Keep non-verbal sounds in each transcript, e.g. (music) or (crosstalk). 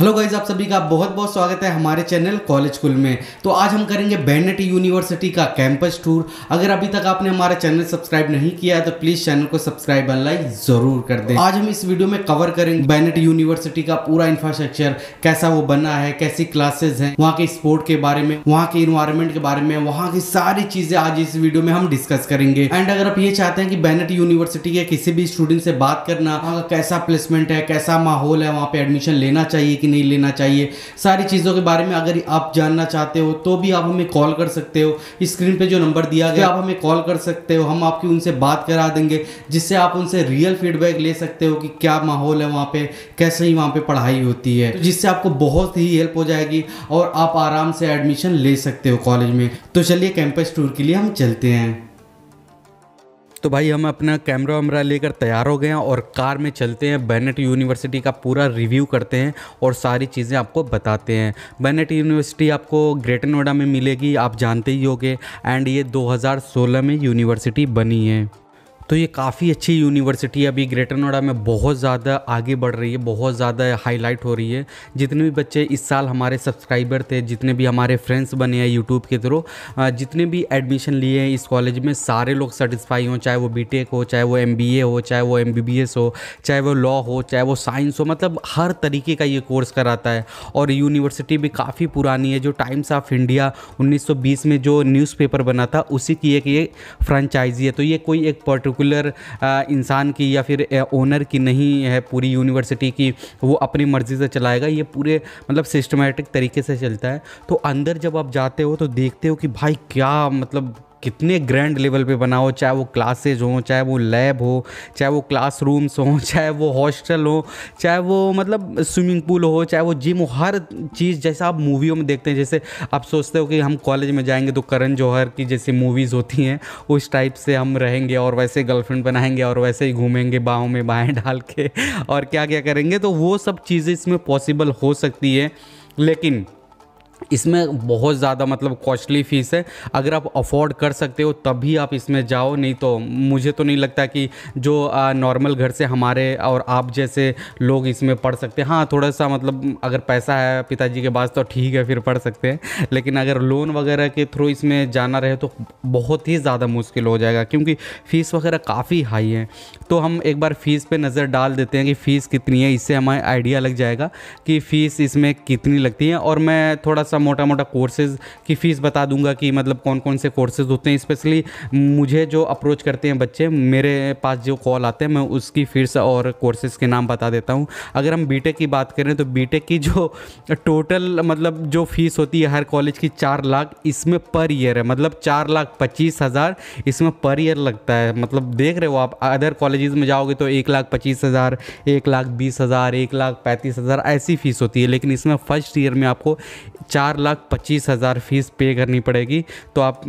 hello guys आप सभी का बहुत बहुत स्वागत है हमारे चैनल कॉलेज स्कूल में तो आज हम करेंगे बैनट यूनिवर्सिटी का कैंपस टूर अगर अभी तक आपने हमारा चैनल सब्सक्राइब नहीं किया है तो प्लीज चैनल को सब्सक्राइब एंड लाइक जरूर कर दें आज हम इस वीडियो में कवर करेंगे बैनट यूनिवर्सिटी का पूरा इंफ्रास्ट्रक्चर कैसा वो बना है कैसी क्लासेज है वहाँ के स्पोर्ट के बारे में वहाँ के इन्वायरमेंट के बारे में वहाँ की सारी चीजें आज इस वीडियो में हम डिस्कस करेंगे एंड अगर आप ये चाहते हैं कि बैनट यूनिवर्सिटी के किसी भी स्टूडेंट से बात करना कैसा प्लेसमेंट है कैसा माहौल है वहाँ पे एडमिशन लेना चाहिए कि नहीं लेना चाहिए सारी चीज़ों के बारे में अगर आप जानना चाहते हो तो भी आप हमें कॉल कर सकते हो स्क्रीन पे जो नंबर दिया गया आप हमें कॉल कर सकते हो हम आपकी उनसे बात करा देंगे जिससे आप उनसे रियल फीडबैक ले सकते हो कि क्या माहौल है वहाँ पे कैसे ही वहाँ पे पढ़ाई होती है तो जिससे आपको बहुत ही हेल्प हो जाएगी और आप आराम से एडमिशन ले सकते हो कॉलेज में तो चलिए कैंपस टूर के लिए हम चलते हैं तो भाई हम अपना कैमरा वैमरा लेकर तैयार हो गए हैं और कार में चलते हैं बेनेट यूनिवर्सिटी का पूरा रिव्यू करते हैं और सारी चीज़ें आपको बताते हैं बेनेट यूनिवर्सिटी आपको ग्रेटर नोएडा में मिलेगी आप जानते ही होगे एंड ये 2016 में यूनिवर्सिटी बनी है तो ये काफ़ी अच्छी यूनिवर्सिटी अभी ग्रेटर नोएडा में बहुत ज़्यादा आगे बढ़ रही है बहुत ज़्यादा हाईलाइट हो रही है जितने भी बच्चे इस साल हमारे सब्सक्राइबर थे जितने भी हमारे फ्रेंड्स बने हैं यूट्यूब के थ्रू जितने भी एडमिशन लिए हैं इस कॉलेज में सारे लोग सेटिस्फाई हों चाहे वो बी हो चाहे वो एम हो चाहे वो एम हो चाहे वो लॉ हो चाहे वो साइंस हो मतलब हर तरीके का ये कोर्स कराता है और यूनिवर्सिटी भी काफ़ी पुरानी है जो टाइम्स ऑफ इंडिया 1920 में जो न्यूज़पेपर बना था उसी की एक ये फ्रेंचाइजी है तो ये कोई एक पर्टिकुलर पर्टिकुलर इंसान की या फिर ओनर की नहीं है पूरी यूनिवर्सिटी की वो अपनी मर्ज़ी से चलाएगा ये पूरे मतलब सिस्टमेटिक तरीके से चलता है तो अंदर जब आप जाते हो तो देखते हो कि भाई क्या मतलब कितने ग्रैंड लेवल पे बनाओ चाहे वो क्लासेज हों चाहे वो लैब हो चाहे वो क्लासरूम्स हों चाहे वो हॉस्टल मतलब हो चाहे वो मतलब स्विमिंग पूल हो चाहे वो जिम हो हर चीज़ जैसा आप मूवियों में देखते हैं जैसे आप सोचते हो कि हम कॉलेज में जाएंगे तो करण जौहर की जैसी मूवीज़ होती हैं उस टाइप से हम रहेंगे और वैसे गर्लफ्रेंड बनाएंगे और वैसे ही घूमेंगे बाहों में बाहें डाल के और क्या क्या करेंगे तो वो सब चीज़ें इसमें पॉसिबल हो सकती है लेकिन इसमें बहुत ज़्यादा मतलब कॉस्टली फ़ीस है अगर आप अफोर्ड कर सकते हो तभी आप इसमें जाओ नहीं तो मुझे तो नहीं लगता कि जो नॉर्मल घर से हमारे और आप जैसे लोग इसमें पढ़ सकते हैं हाँ थोड़ा सा मतलब अगर पैसा है पिताजी के पास तो ठीक है फिर पढ़ सकते हैं लेकिन अगर लोन वगैरह के थ्रू इसमें जाना रहे तो बहुत ही ज़्यादा मुश्किल हो जाएगा क्योंकि फ़ीस वगैरह काफ़ी हाई है तो हम एक बार फ़ीस पर नज़र डाल देते हैं कि फ़ीस कितनी है इससे हमें आइडिया लग जाएगा कि फ़ीस इसमें कितनी लगती है और मैं थोड़ा सा मोटा मोटा कोर्सेज़ की फ़ीस बता दूंगा कि मतलब कौन कौन से कोर्सेज़ होते हैं स्पेशली मुझे जो अप्रोच करते हैं बच्चे मेरे पास जो कॉल आते हैं मैं उसकी फीस और कोर्सेज़ के नाम बता देता हूँ अगर हम बी की बात करें तो बी की जो टोटल मतलब जो फ़ीस होती है हर कॉलेज की चार लाख इसमें पर ईयर है मतलब चार लाख पच्चीस हज़ार इसमें पर ईयर लगता है मतलब देख रहे हो आप अदर कॉलेज़ में जाओगे तो एक लाख पच्चीस हज़ार एक लाख बीस हज़ार एक लाख पैंतीस हज़ार ऐसी फ़ीस होती है लेकिन इसमें फ़र्स्ट ईयर में आपको चार लाख पच्चीस हज़ार फीस पे करनी पड़ेगी तो आप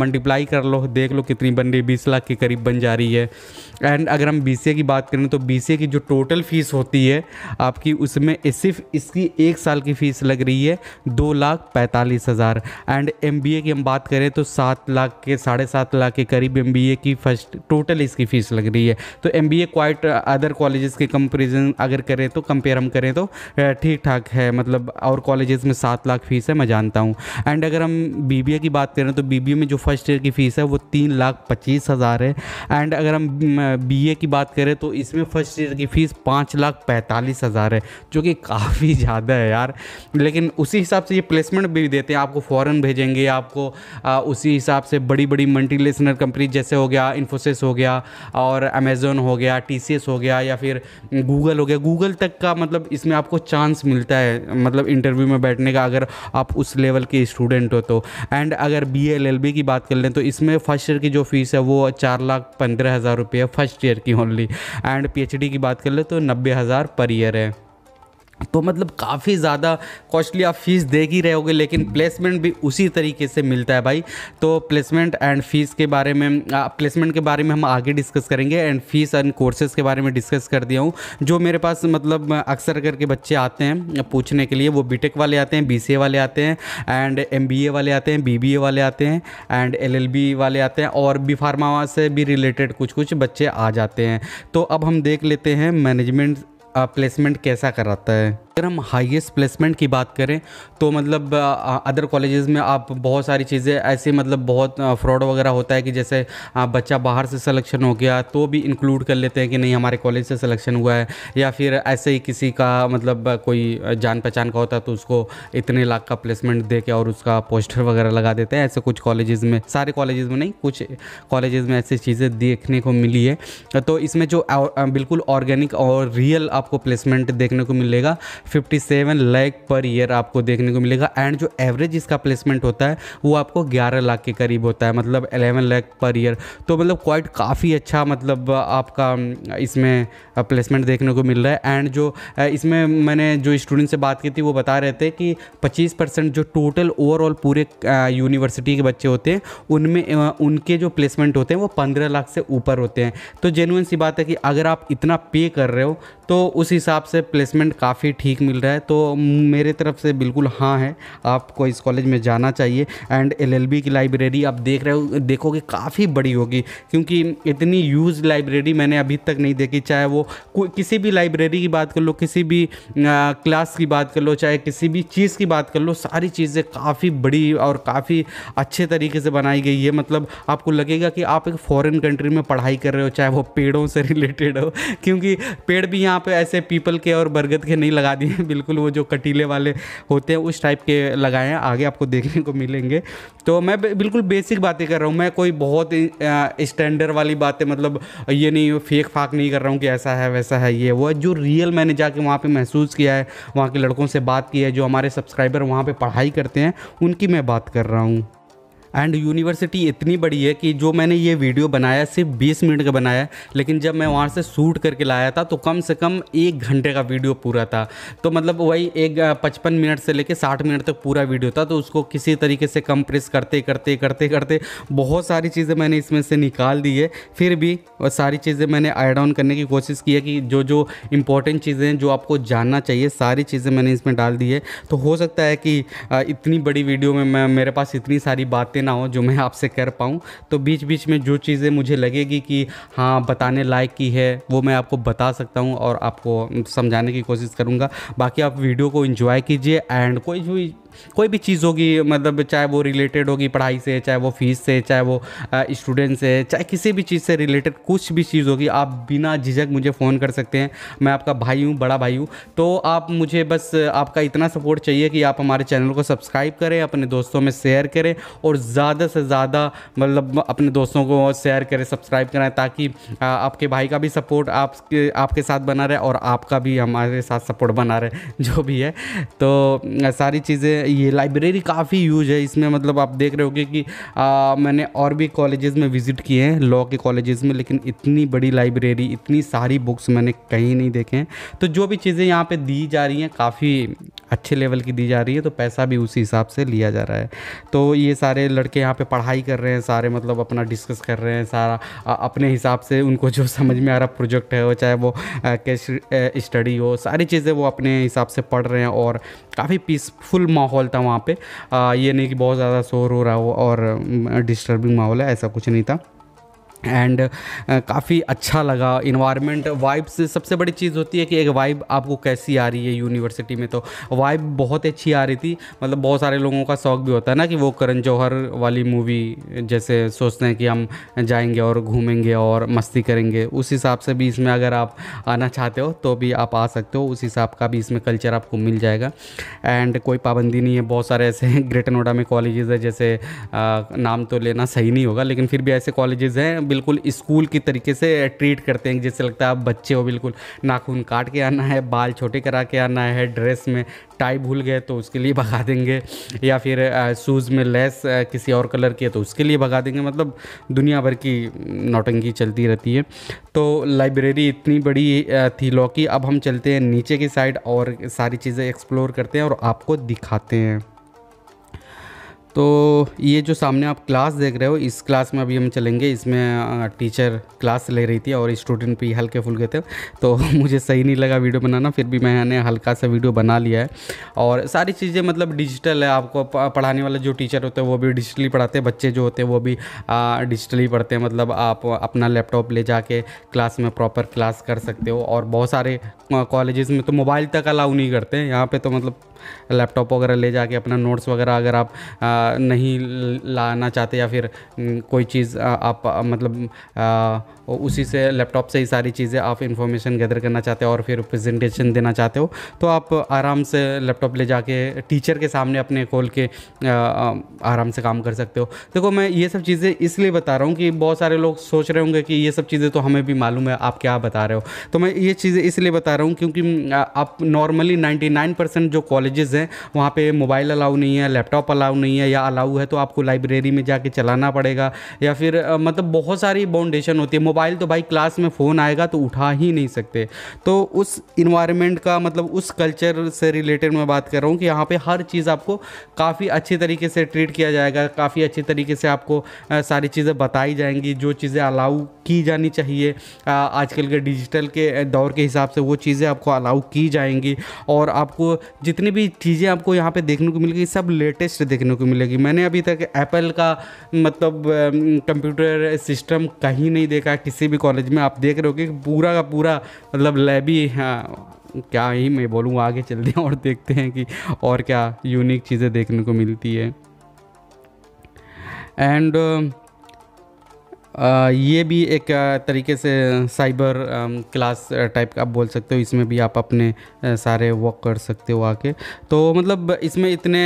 मल्टीप्लाई कर लो देख लो कितनी बन रही है बीस लाख के करीब बन जा रही है एंड अगर हम बी की बात करें तो बी की जो टोटल फ़ीस होती है आपकी उसमें सिर्फ इसकी एक साल की फ़ीस लग रही है दो लाख पैंतालीस हज़ार एंड एम की हम बात करें तो सात लाख के साढ़े सात लाख के करीब एम की फर्स्ट टोटल इसकी फ़ीस लग रही है तो M B quite other college के कंपेरिजन अगर करें तो कंपेयर हम करें तो ठीक ठाक है मतलब और कॉलेज में सात लाख फीस फ़ीस है मैं जानता हूँ एंड अगर हम बी की बात करें तो बी में जो फर्स्ट ईयर की फ़ीस है वो तीन लाख पच्चीस हज़ार है एंड अगर हम बी की बात करें तो इसमें फर्स्ट ईयर की फ़ीस पाँच लाख पैंतालीस हज़ार है जो कि काफ़ी ज़्यादा है यार लेकिन उसी हिसाब से ये प्लेसमेंट भी देते हैं आपको फ़ॉरन भेजेंगे आपको आ, उसी हिसाब से बड़ी बड़ी मल्टीनेशनल कंपनी जैसे हो गया इन्फोसिस हो गया और अमेज़ोन हो गया टी हो गया या फिर गूगल हो गया गूगल तक का मतलब इसमें आपको चांस मिलता है मतलब इंटरव्यू में बैठने का अगर आप उस लेवल के स्टूडेंट हो तो एंड अगर बी एल एल बी की बात कर लें तो इसमें फर्स्ट ईयर की जो फीस है वो चार लाख पंद्रह हज़ार रुपये फर्स्ट ईयर की only and P H D की बात कर लें तो नब्बे हज़ार पर ईयर है तो मतलब काफ़ी ज़्यादा कॉस्टली आप फ़ीस दे ही रहोगे लेकिन प्लेसमेंट भी उसी तरीके से मिलता है भाई तो प्लेसमेंट एंड फीस के बारे में प्लेसमेंट के बारे में हम आगे डिस्कस करेंगे एंड फीस एंड कोर्सेज़ के बारे में डिस्कस कर दिया हूँ जो मेरे पास मतलब अक्सर करके बच्चे आते हैं पूछने के लिए वो बी वाले आते हैं बी वाले आते हैं एंड एम वाले आते हैं बी वाले आते हैं एंड एल वाले आते हैं और बी फार्मा से भी रिलेटेड कुछ कुछ बच्चे आ जाते हैं तो अब हम देख लेते हैं मैनेजमेंट प्लेसमेंट कैसा कराता है अगर हम हाईएस्ट प्लेसमेंट की बात करें तो मतलब अदर कॉलेजेस में आप बहुत सारी चीज़ें ऐसे मतलब बहुत फ्रॉड वगैरह होता है कि जैसे बच्चा बाहर से सिलेक्शन हो गया तो भी इंक्लूड कर लेते हैं कि नहीं हमारे कॉलेज से सिलेक्शन हुआ है या फिर ऐसे ही किसी का मतलब कोई जान पहचान का होता है तो उसको इतने लाख का प्लेसमेंट दे के और उसका पोस्टर वगैरह लगा देते हैं ऐसे कुछ कॉलेजेस में सारे कॉलेजेस में नहीं कुछ कॉलेजेस में ऐसी चीज़ें देखने को मिली है तो इसमें जो बिल्कुल ऑर्गेनिक और रियल आपको प्लेसमेंट देखने को मिलेगा fifty seven lakh per year आपको देखने को मिलेगा एंड जो एवरेज इसका प्लेसमेंट होता है वो आपको ग्यारह लाख के करीब होता है मतलब एलेवन लैख पर ईयर तो मतलब क्वाइट काफ़ी अच्छा मतलब आपका इसमें प्लेसमेंट देखने को मिल रहा है एंड जो इसमें मैंने जो स्टूडेंट से बात की थी वो बता रहे थे कि 25 परसेंट जो टोटल ओवरऑल पूरे यूनिवर्सिटी के बच्चे होते हैं उनमें उनके जो प्लेसमेंट होते हैं वो पंद्रह लाख से ऊपर होते हैं तो जेनुअन सी बात है कि अगर आप इतना पे कर रहे हो तो उस हिसाब से प्लेसमेंट काफ़ी ठीक मिल रहा है तो मेरे तरफ से बिल्कुल हाँ है आपको इस कॉलेज में जाना चाहिए एंड एलएलबी की लाइब्रेरी आप देख रहे हो देखोगे काफ़ी बड़ी होगी क्योंकि इतनी यूज लाइब्रेरी मैंने अभी तक नहीं देखी चाहे वो किसी भी लाइब्रेरी की बात कर लो किसी भी आ, क्लास की बात कर लो चाहे किसी भी चीज़ की बात कर लो सारी चीज़ें काफ़ी बड़ी और काफ़ी अच्छे तरीके से बनाई गई है मतलब आपको लगेगा कि आप एक फॉरेन कंट्री में पढ़ाई कर रहे हो चाहे वो पेड़ों से रिलेटेड (laughs) हो क्योंकि पेड़ भी यहाँ यहाँ पे ऐसे पीपल के और बरगद के नहीं लगा दिए (laughs) बिल्कुल वो जो कटीले वाले होते हैं उस टाइप के लगाए हैं आगे आपको देखने को मिलेंगे तो मैं बिल्कुल बेसिक बातें कर रहा हूँ मैं कोई बहुत स्टैंडर्ड वाली बातें मतलब ये नहीं फेक फाक नहीं कर रहा हूँ कि ऐसा है वैसा है ये वो जो रियल मैंने जाके वहाँ पर महसूस किया है वहाँ के लड़कों से बात की है जो हमारे सब्सक्राइबर वहाँ पर पढ़ाई करते हैं उनकी मैं बात कर रहा हूँ एंड यूनिवर्सिटी इतनी बड़ी है कि जो मैंने ये वीडियो बनाया सिर्फ बीस मिनट का बनाया लेकिन जब मैं वहाँ से शूट करके लाया था तो कम से कम एक घंटे का वीडियो पूरा था तो मतलब वही एक पचपन मिनट से लेकर साठ मिनट तक पूरा वीडियो था तो उसको किसी तरीके से कंप्रेस करते करते करते करते बहुत सारी चीज़ें मैंने इसमें से निकाल दी है फिर भी सारी चीज़ें मैंने ऐड ऑन करने की कोशिश की है कि जो जो इंपॉर्टेंट चीज़ें हैं जो आपको जानना चाहिए सारी चीज़ें मैंने इसमें डाल दी है तो हो सकता है कि इतनी बड़ी वीडियो में मैं मेरे पास इतनी सारी बातें ना हो जो मैं आपसे कर पाऊँ तो बीच बीच में जो चीज़ें मुझे लगेगी कि हाँ बताने लायक की है वो मैं आपको बता सकता हूँ और आपको समझाने की कोशिश करूँगा बाकी आप वीडियो को इन्जॉय कीजिए एंड कोई भी कोई भी चीज़ होगी मतलब चाहे वो रिलेटेड होगी पढ़ाई से चाहे वो फीस से चाहे वो स्टूडेंट से चाहे किसी भी चीज़ से रिलेटेड कुछ भी चीज़ होगी आप बिना झिझक मुझे फ़ोन कर सकते हैं मैं आपका भाई हूँ बड़ा भाई हूँ तो आप मुझे बस आपका इतना सपोर्ट चाहिए कि आप हमारे चैनल को सब्सक्राइब करें अपने दोस्तों में शेयर करें और ज़्यादा से ज़्यादा मतलब अपने दोस्तों को शेयर करें सब्सक्राइब करें ताकि आपके भाई का भी सपोर्ट आपके आपके साथ बना रहे और आपका भी हमारे साथ सपोर्ट बना रहे जो भी है तो सारी चीज़ें ये लाइब्रेरी काफ़ी यूज है इसमें मतलब आप देख रहे होगे कि आ, मैंने और भी कॉलेजेस में विज़िट किए हैं लॉ के कॉलेजेस में लेकिन इतनी बड़ी लाइब्रेरी इतनी सारी बुक्स मैंने कहीं नहीं देखे हैं तो जो भी चीज़ें यहाँ पर दी जा रही हैं काफ़ी अच्छे लेवल की दी जा रही है तो पैसा भी उसी हिसाब से लिया जा रहा है तो ये सारे लड़के यहाँ पे पढ़ाई कर रहे हैं सारे मतलब अपना डिस्कस कर रहे हैं सारा अपने हिसाब से उनको जो समझ में आ रहा प्रोजेक्ट है वो चाहे वो कैश स्टडी हो सारी चीज़ें वो अपने हिसाब से पढ़ रहे हैं और काफ़ी पीसफुल माहौल माहौल था वहाँ पे ये नहीं कि बहुत ज़्यादा शोर हो रहा हो और डिस्टर्बिंग माहौल है ऐसा कुछ नहीं था एंड काफ़ी अच्छा लगा इन्वायरमेंट वाइब्स सबसे बड़ी चीज़ होती है कि एक वाइब आपको कैसी आ रही है यूनिवर्सिटी में तो वाइब बहुत अच्छी आ रही थी मतलब बहुत सारे लोगों का शौक भी होता है ना कि वो करण जौहर वाली मूवी जैसे सोचते हैं कि हम जाएंगे और घूमेंगे और मस्ती करेंगे उस हिसाब से भी इसमें अगर आप आना चाहते हो तो भी आप आ सकते हो उस हिसाब का भी इसमें कल्चर आपको मिल जाएगा एंड कोई पाबंदी नहीं है बहुत सारे ऐसे (laughs) ग्रेटर नोएडा में कॉलेजेस है जैसे आ, नाम तो लेना सही नहीं होगा लेकिन फिर भी ऐसे कॉलेजेस हैं बिल्कुल स्कूल की तरीके से ट्रीट करते हैं जैसे लगता है आप बच्चे हो बिल्कुल नाखून काट के आना है बाल छोटे करा के आना है ड्रेस में टाई भूल गए तो उसके लिए भगा देंगे या फिर शूज़ में लेस किसी और कलर की है तो उसके लिए भगा देंगे मतलब दुनिया भर की नौटंगी चलती रहती है तो लाइब्रेरी इतनी बड़ी थी लॉकी अब हम चलते हैं नीचे की साइड और सारी चीज़ें एक्सप्लोर करते हैं और आपको दिखाते हैं तो ये जो सामने आप क्लास देख रहे हो इस क्लास में अभी हम चलेंगे इसमें टीचर क्लास ले रही थी और स्टूडेंट भी हल्के फुलके थे तो (laughs) मुझे सही नहीं लगा वीडियो बनाना फिर भी मैंने हल्का सा वीडियो बना लिया है और सारी चीज़ें मतलब डिजिटल है आपको पढ़ाने वाले जो टीचर होते हैं वो भी डिजिटली पढ़ाते हैं बच्चे जो होते हैं वो भी डिजिटली पढ़ते हैं मतलब आप अपना लैपटॉप ले जाके क्लास में प्रॉपर क्लास कर सकते हो और बहुत सारे कॉलेज में तो मोबाइल तक अलाउ नहीं करते यहाँ पर तो मतलब लैपटॉप वगैरह ले जाके अपना नोट्स वगैरह अगर आप नहीं लाना चाहते या फिर कोई चीज़ आप मतलब और उसी से लैपटॉप से ही सारी चीज़ें आप इन्फॉर्मेशन गैदर करना चाहते हो और फिर प्रेजेंटेशन देना चाहते हो तो आप आराम से लैपटॉप ले जाके टीचर के सामने अपने खोल के आराम से काम कर सकते हो देखो मैं ये सब चीज़ें इसलिए बता रहा हूँ कि बहुत सारे लोग सोच रहे होंगे कि ये सब चीज़ें तो हमें भी मालूम है आप क्या बता रहे हो तो मैं ये चीज़ें इसलिए बता रहा हूँ क्योंकि आप नॉर्मली नाइन्टी परसेंट जो कॉलेजेस हैं वहाँ पे मोबाइल अलाउ नहीं है लैपटॉप अलाउ नहीं है या अलाउ है तो आपको लाइब्रेरी में जाके चलाना पड़ेगा या फिर मतलब बहुत सारी बाउंडेशन होती है मोबाइल तो भाई क्लास में फ़ोन आएगा तो उठा ही नहीं सकते तो उस इन्वायरमेंट का मतलब उस कल्चर से रिलेटेड मैं बात कर रहा हूँ कि यहाँ पे हर चीज़ आपको काफ़ी अच्छे तरीके से ट्रीट किया जाएगा काफ़ी अच्छे तरीके से आपको सारी चीज़ें बताई जाएंगी जो चीज़ें अलाउ की जानी चाहिए आजकल के डिजिटल के दौर के हिसाब से वो चीज़ें आपको अलाउ की जाएंगी और आपको जितनी भी चीज़ें आपको यहाँ पे देखने को मिलेगी सब लेटेस्ट देखने को मिलेगी मैंने अभी तक एप्पल का मतलब कंप्यूटर सिस्टम कहीं नहीं देखा किसी भी कॉलेज में आप देख रहे हो कि पूरा का पूरा मतलब लैबी हाँ क्या ही मैं बोलूँ आगे चलते हैं और देखते हैं कि और क्या यूनिक चीज़ें देखने को मिलती है एंड uh, ये भी एक तरीके से साइबर क्लास टाइप का आप बोल सकते हो इसमें भी आप अपने सारे वर्क कर सकते हो आके तो मतलब इसमें इतने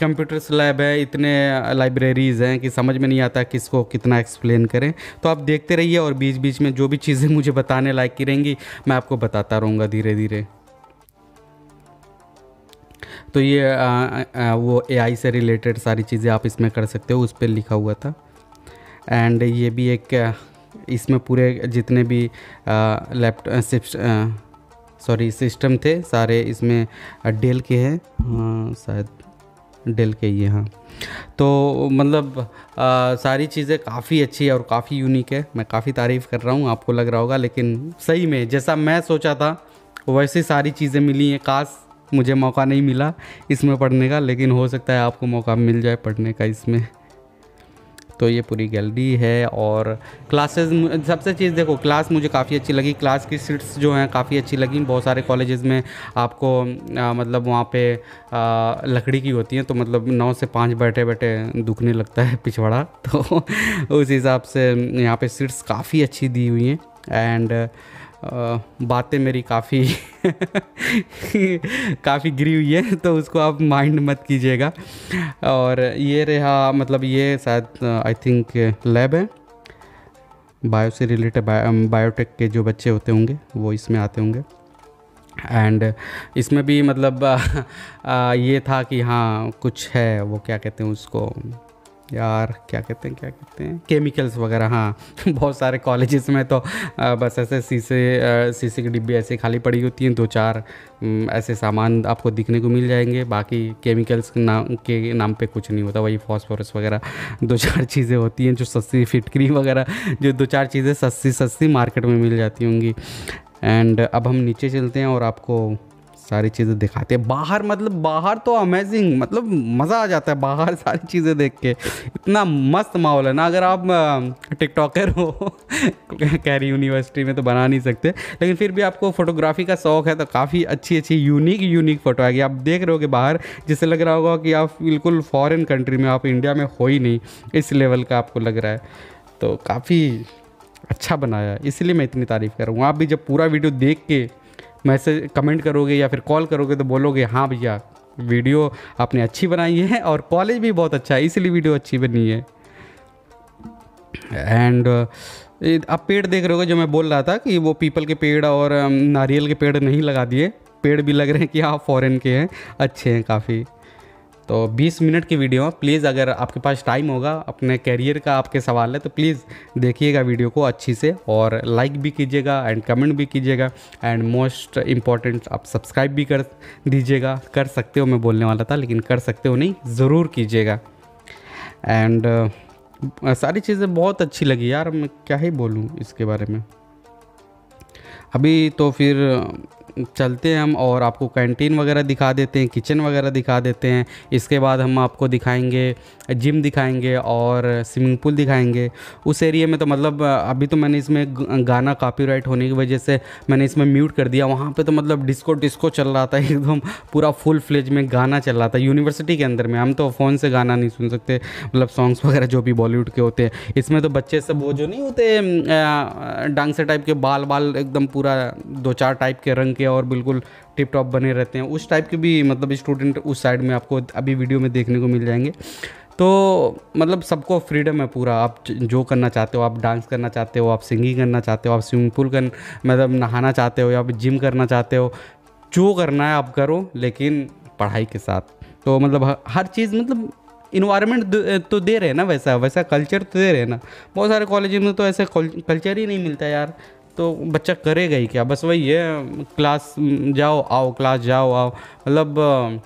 कंप्यूटर्स लैब है इतने लाइब्रेरीज़ हैं कि समझ में नहीं आता किसको कितना एक्सप्लेन करें तो आप देखते रहिए और बीच बीच में जो भी चीज़ें (laughs) मुझे बताने लायक की रहेंगी मैं आपको बताता रहूँगा धीरे धीरे तो ये आ, आ, वो ए से रिलेटेड सारी चीज़ें आप इसमें कर सकते हो उस पर लिखा हुआ था एंड ये भी एक इसमें पूरे जितने भी लैपटॉप सॉरी सिस्टम थे सारे इसमें डेल के हैं हाँ, शायद डेल के ही हाँ तो मतलब आ, सारी चीज़ें काफ़ी अच्छी है और काफ़ी यूनिक है मैं काफ़ी तारीफ़ कर रहा हूँ आपको लग रहा होगा लेकिन सही में जैसा मैं सोचा था वैसे सारी चीज़ें मिली हैं काश मुझे मौका नहीं मिला इसमें पढ़ने का लेकिन हो सकता है आपको मौका मिल जाए पढ़ने का इसमें तो ये पूरी गैलरी है और क्लासेस सबसे चीज़ देखो क्लास मुझे काफ़ी अच्छी लगी क्लास की सीट्स जो हैं काफ़ी अच्छी लगी बहुत सारे कॉलेजेस में आपको आ, मतलब वहाँ पे आ, लकड़ी की होती हैं तो मतलब नौ से पाँच बैठे बैठे दुखने लगता है पिछवाड़ा (laughs) तो उस हिसाब से यहाँ पे सीट्स काफ़ी अच्छी दी हुई हैं एंड बातें मेरी काफ़ी (laughs) काफ़ी गिरी हुई है तो उसको आप माइंड मत कीजिएगा और ये रहा मतलब ये शायद आई थिंक लैब है बायो से रिलेटेड बायोटेक um, के जो बच्चे होते होंगे वो इसमें आते होंगे एंड इसमें भी मतलब आ, (laughs) ये था कि हाँ कुछ है वो क्या कहते हैं उसको यार क्या कहते हैं क्या कहते हैं केमिकल्स वगैरह हाँ (laughs) बहुत सारे कॉलेजेस में तो बस ऐसे शीशे शीशे के डिब्बे ऐसे खाली पड़ी होती हैं दो चार ऐसे सामान आपको दिखने को मिल जाएंगे बाकी केमिकल्स के नाम के नाम पे कुछ नहीं होता वही फॉस्फोरस वगैरह (laughs) दो चार चीज़ें होती हैं जो सस्ती फिटकरी वगैरह जो दो चार चीज़ें सस्ती सस्ती मार्केट में मिल जाती होंगी एंड अब हम नीचे चलते हैं और आपको सारी चीज़ें दिखाते हैं बाहर मतलब बाहर तो अमेजिंग मतलब मज़ा आ जाता है बाहर (laughs) सारी चीज़ें देख के इतना मस्त माहौल है ना अगर आप टिकटॉकर हो कैरी (laughs) यूनिवर्सिटी में तो बना नहीं सकते लेकिन फिर भी आपको फोटोग्राफी का शौक़ है तो काफ़ी अच्छी अच्छी यूनिक यूनिक फ़ोटो आएगी आप देख रहे हो बाहर जिससे लग रहा होगा कि आप बिल्कुल फॉरन कंट्री में आप इंडिया में हो ही नहीं इस लेवल का आपको लग रहा है तो काफ़ी अच्छा बनाया इसलिए मैं इतनी तारीफ़ कर रहा हूँ आप भी जब पूरा वीडियो देख के मैसेज कमेंट करोगे या फिर कॉल करोगे तो बोलोगे हाँ भैया वीडियो आपने अच्छी बनाई है और कॉलेज भी बहुत अच्छा है इसलिए वीडियो अच्छी बनी है एंड आप पेड़ देख रहे हो जो मैं बोल रहा था कि वो पीपल के पेड़ और नारियल के पेड़ नहीं लगा दिए पेड़ भी लग रहे हैं कि हाँ फॉरेन के हैं अच्छे हैं काफ़ी तो 20 मिनट की वीडियो प्लीज़ अगर आपके पास टाइम होगा अपने कैरियर का आपके सवाल है तो प्लीज़ देखिएगा वीडियो को अच्छी से और लाइक भी कीजिएगा एंड कमेंट भी कीजिएगा एंड मोस्ट इम्पॉर्टेंट आप सब्सक्राइब भी कर दीजिएगा कर सकते हो मैं बोलने वाला था लेकिन कर सकते हो नहीं ज़रूर कीजिएगा एंड सारी चीज़ें बहुत अच्छी लगी यार मैं क्या ही बोलूँ इसके बारे में अभी तो फिर चलते हैं हम और आपको कैंटीन वगैरह दिखा देते हैं किचन वगैरह दिखा देते हैं इसके बाद हम आपको दिखाएंगे जिम दिखाएंगे और स्विमिंग पूल दिखाएंगे उस एरिया में तो मतलब अभी तो मैंने इसमें गाना कॉपीराइट होने की वजह से मैंने इसमें म्यूट कर दिया वहाँ पे तो मतलब डिस्को डिस्को चल रहा था (laughs) एकदम पूरा फुल फ्लेज में गाना चल रहा था यूनिवर्सिटी के अंदर में हम तो फ़ोन से गाना नहीं सुन सकते मतलब सॉन्ग्स वगैरह जो भी बॉलीवुड के होते हैं इसमें तो बच्चे सब वो जो नहीं होते डांसर टाइप के बाल बाल एकदम पूरा दो चार टाइप के रंग के और बिल्कुल टिप टॉप बने रहते हैं उस टाइप के भी मतलब स्टूडेंट उस साइड में आपको अभी वीडियो में देखने को मिल जाएंगे तो मतलब सबको फ्रीडम है पूरा आप जो करना चाहते हो आप डांस करना चाहते हो आप सिंगिंग करना चाहते हो आप स्विमिंग पूल कर मतलब नहाना चाहते हो या आप जिम करना चाहते हो जो करना है आप करो लेकिन पढ़ाई के साथ तो मतलब हर चीज़ मतलब इन्वायरमेंट तो दे रहे हैं ना वैसा वैसा कल्चर तो दे रहे हैं ना बहुत सारे कॉलेज में तो ऐसे कल्चर ही नहीं मिलता यार तो बच्चा करेगा ही क्या बस वही है क्लास जाओ आओ क्लास जाओ आओ मतलब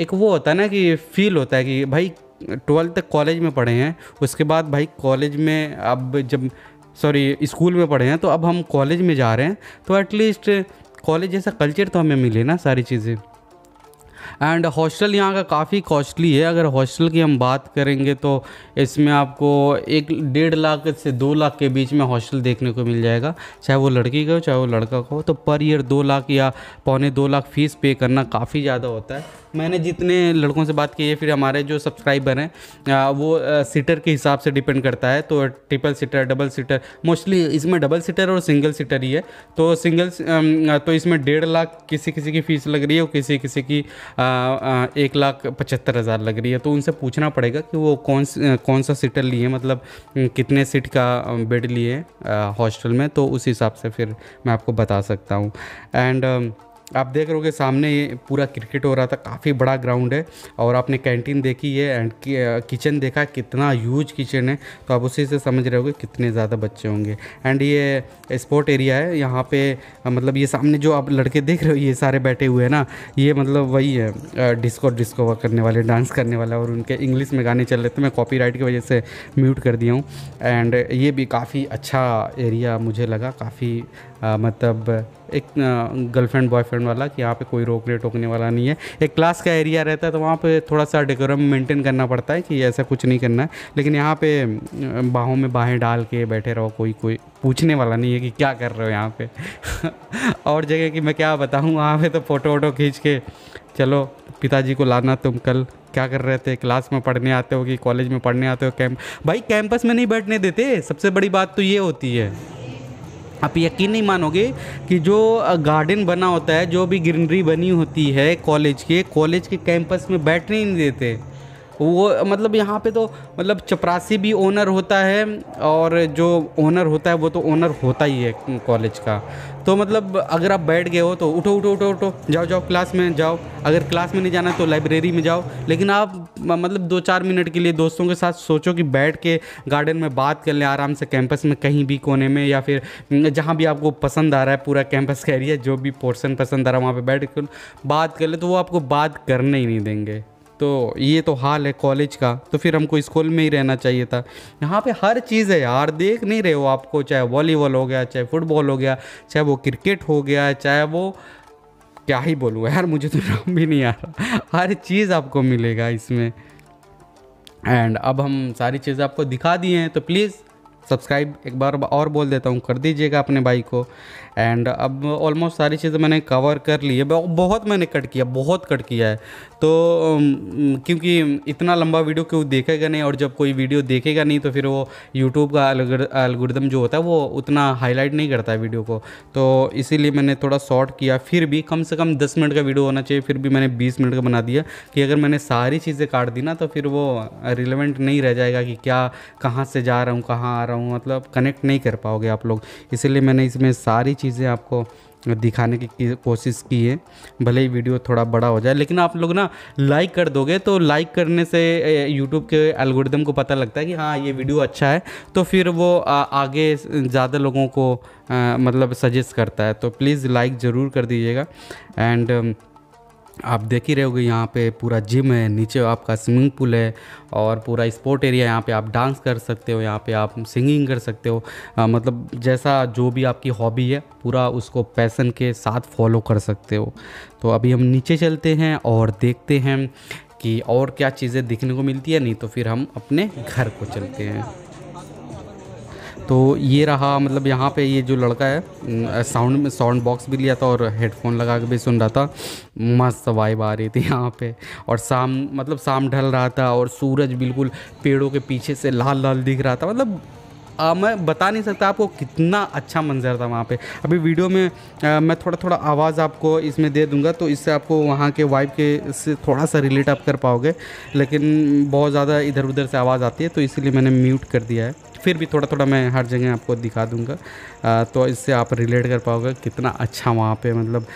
एक वो होता है ना कि फील होता है कि भाई ट्वेल्थ तक कॉलेज में पढ़े हैं उसके बाद भाई कॉलेज में अब जब सॉरी स्कूल में पढ़े हैं तो अब हम कॉलेज में जा रहे हैं तो एटलीस्ट कॉलेज जैसा कल्चर तो हमें मिले ना सारी चीज़ें एंड हॉस्टल यहाँ का काफ़ी कॉस्टली है अगर हॉस्टल की हम बात करेंगे तो इसमें आपको एक डेढ़ लाख से दो लाख के बीच में हॉस्टल देखने को मिल जाएगा चाहे वो लड़की का हो चाहे वो लड़का का हो तो पर ईयर दो लाख या पौने दो लाख फीस पे करना काफ़ी ज़्यादा होता है मैंने जितने लड़कों से बात की है फिर हमारे जो सब्सक्राइबर हैं वो सीटर के हिसाब से डिपेंड करता है तो triple seater double seater mostly इसमें डबल सीटर और सिंगल सीटर ही है तो सिंगल तो इसमें डेढ़ लाख किसी किसी की फ़ीस लग रही है और किसी किसी की एक लाख पचहत्तर हज़ार लग रही है तो उनसे पूछना पड़ेगा कि वो कौन कौन सा सीटर लिए मतलब कितने सीट का बेड लिए हॉस्टल में तो उस हिसाब से फिर मैं आपको बता सकता हूँ एंड आप देख रहे हो सामने ये पूरा क्रिकेट हो रहा था काफ़ी बड़ा ग्राउंड है और आपने कैंटीन देखी है एंड किचन देखा कितना यूज किचन है तो आप उसी से समझ रहे हो कितने ज़्यादा बच्चे होंगे एंड ये स्पोर्ट एरिया है यहाँ पे मतलब ये सामने जो आप लड़के देख रहे हो ये सारे बैठे हुए हैं ना ये मतलब वही है डिस्को डिस्को करने वाले डांस करने वाला और उनके इंग्लिश में गाने चल रहे थे मैं कॉपी की वजह से म्यूट कर दिया हूँ एंड ये भी काफ़ी अच्छा एरिया मुझे लगा काफ़ी आ, मतलब एक गर्लफ्रेंड बॉयफ्रेंड वाला कि यहाँ पे कोई रोकने टोकने वाला नहीं है एक क्लास का एरिया रहता है तो वहाँ पे थोड़ा सा डेकोरम मेंटेन करना पड़ता है कि ऐसा कुछ नहीं करना है लेकिन यहाँ पे बाहों में बाहें डाल के बैठे रहो कोई कोई पूछने वाला नहीं है कि क्या कर रहे हो यहाँ पे (laughs) और जगह की मैं क्या बताऊँ वहाँ पे तो फ़ोटो वोटो खींच के चलो पिताजी को लाना तुम कल क्या कर रहे थे क्लास में पढ़ने आते हो कि कॉलेज में पढ़ने आते हो कैंप भाई कैंपस में नहीं बैठने देते सबसे बड़ी बात तो ये होती है आप यकीन नहीं मानोगे कि जो गार्डन बना होता है जो भी ग्रीनरी बनी होती है कॉलेज के कॉलेज के कैंपस में बैठने ही नहीं देते वो मतलब यहाँ पे तो मतलब चपरासी भी ओनर होता है और जो ओनर होता है वो तो ओनर होता ही है कॉलेज का तो मतलब अगर आप बैठ गए हो तो उठो उठो उठो उठो जाओ जाओ क्लास में जाओ अगर क्लास में नहीं जाना तो लाइब्रेरी में जाओ लेकिन आप मतलब दो चार मिनट के लिए दोस्तों के साथ सोचो कि बैठ के गार्डन में बात कर लें आराम से कैंपस में कहीं भी कोने में या फिर जहाँ भी आपको पसंद आ रहा है पूरा कैंपस का एरिया जो भी पोर्सन पसंद आ रहा है वहाँ पर बैठ कर बात कर ले तो वो आपको बात करने ही नहीं देंगे तो ये तो हाल है कॉलेज का तो फिर हमको स्कूल में ही रहना चाहिए था यहाँ पे हर चीज़ है यार देख नहीं रहे हो आपको चाहे वॉलीबॉल हो गया चाहे फुटबॉल हो गया चाहे वो क्रिकेट हो गया चाहे वो क्या ही बोलूँ यार मुझे तो नाम भी नहीं आ रहा हर चीज़ आपको मिलेगा इसमें एंड अब हम सारी चीज़ें आपको दिखा दिए हैं तो प्लीज़ सब्सक्राइब एक बार और बोल देता हूँ कर दीजिएगा अपने भाई को एंड अब ऑलमोस्ट सारी चीज़ें मैंने कवर कर ली है बहुत मैंने कट किया बहुत कट किया है तो um, क्योंकि इतना लंबा वीडियो क्यों देखेगा नहीं और जब कोई वीडियो देखेगा नहीं तो फिर वो यूट्यूब का अलगुर्दम जो होता है वो उतना हाईलाइट नहीं करता है वीडियो को तो इसीलिए मैंने थोड़ा शॉर्ट किया फिर भी कम से कम दस मिनट का वीडियो होना चाहिए फिर भी मैंने बीस मिनट का बना दिया कि अगर मैंने सारी चीज़ें काट दी ना तो फिर वो रिलेवेंट नहीं रह जाएगा कि क्या कहाँ से जा रहा हूँ कहाँ आ रहा हूँ मतलब कनेक्ट नहीं कर पाओगे आप लोग इसीलिए मैंने इसमें सारी चीज़ चीज़ें आपको दिखाने की कोशिश की है भले ही वीडियो थोड़ा बड़ा हो जाए लेकिन आप लोग ना लाइक कर दोगे तो लाइक करने से यूट्यूब के एल्गोरिदम को पता लगता है कि हाँ ये वीडियो अच्छा है तो फिर वो आगे ज़्यादा लोगों को मतलब सजेस्ट करता है तो प्लीज़ लाइक ज़रूर कर दीजिएगा एंड आप देख ही रहोगे यहाँ पे पूरा जिम है नीचे आपका स्विमिंग पूल है और पूरा स्पोर्ट एरिया यहाँ पे आप डांस कर सकते हो यहाँ पे आप सिंगिंग कर सकते हो आ, मतलब जैसा जो भी आपकी हॉबी है पूरा उसको पैसन के साथ फॉलो कर सकते हो तो अभी हम नीचे चलते हैं और देखते हैं कि और क्या चीज़ें दिखने को मिलती है नहीं तो फिर हम अपने घर को चलते हैं तो ये रहा मतलब यहाँ पे ये जो लड़का है साउंड में साउंड बॉक्स भी लिया था और हेडफोन लगा के भी सुन रहा था मस्त वाइब आ रही थी यहाँ पे और शाम मतलब शाम ढल रहा था और सूरज बिल्कुल पेड़ों के पीछे से लाल लाल दिख रहा था मतलब आ, मैं बता नहीं सकता आपको कितना अच्छा मंजर था वहाँ पे अभी वीडियो में आ, मैं थोड़ा थोड़ा आवाज़ आपको इसमें दे दूँगा तो इससे आपको वहाँ के वाइब के से थोड़ा सा रिलेट आप कर पाओगे लेकिन बहुत ज़्यादा इधर उधर से आवाज़ आती है तो इसीलिए मैंने म्यूट कर दिया है फिर भी थोड़ा थोड़ा मैं हर जगह आपको दिखा दूँगा तो इससे आप रिलेट कर पाओगे कितना अच्छा वहाँ पर मतलब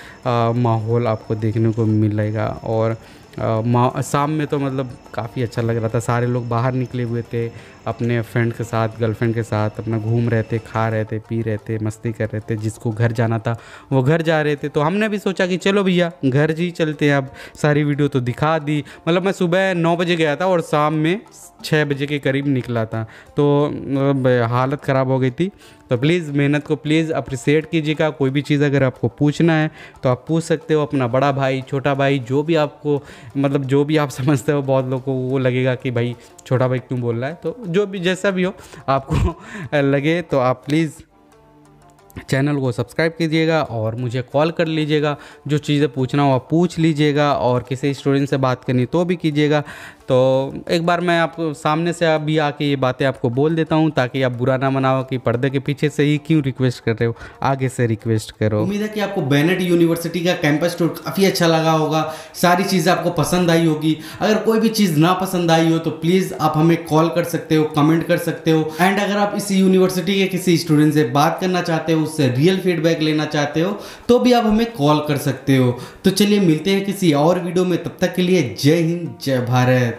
माहौल आपको देखने को मिलेगा और शाम में तो मतलब काफ़ी अच्छा लग रहा था सारे लोग बाहर निकले हुए थे अपने फ्रेंड के साथ गर्लफ्रेंड के साथ अपना घूम रहे थे खा रहे थे पी रहे थे मस्ती कर रहे थे जिसको घर जाना था वो घर जा रहे थे तो हमने भी सोचा कि चलो भैया घर जी चलते हैं अब सारी वीडियो तो दिखा दी मतलब मैं सुबह नौ बजे गया था और शाम में छः बजे के करीब निकला था तो मतलब, हालत ख़राब हो गई थी तो प्लीज़ मेहनत को प्लीज़ अप्रिसिएट कीजिएगा कोई भी चीज़ अगर आपको पूछना है तो आप पूछ सकते हो अपना बड़ा भाई छोटा भाई जो भी आपको मतलब जो भी आप (laughs) समझते हो बहुत लोग को वो लगेगा कि भाई छोटा भाई क्यों बोल रहा है तो जो भी जैसा भी हो आपको (laughs) लगे तो आप प्लीज़ चैनल को सब्सक्राइब कीजिएगा और मुझे कॉल कर लीजिएगा जो चीज़ें पूछना हो आप पूछ लीजिएगा और किसी स्टूडेंट से बात करनी तो भी कीजिएगा तो एक बार मैं आपको सामने से अभी आके ये बातें आपको बोल देता हूँ ताकि आप बुरा ना मनाओ कि पर्दे के पीछे से ही क्यों रिक्वेस्ट कर रहे हो आगे से रिक्वेस्ट करो उम्मीद है कि आपको बैनेट यूनिवर्सिटी का कैंपस टूर काफ़ी अच्छा लगा होगा सारी चीज़ें आपको पसंद आई होगी अगर कोई भी चीज़ ना पसंद आई हो तो प्लीज़ आप हमें कॉल कर सकते हो कमेंट कर सकते हो एंड अगर आप इसी यूनिवर्सिटी के किसी स्टूडेंट से बात करना चाहते हो उससे रियल फीडबैक लेना चाहते हो तो भी आप हमें कॉल कर सकते हो तो चलिए मिलते हैं किसी और वीडियो में तब तक के लिए जय हिंद जय भारत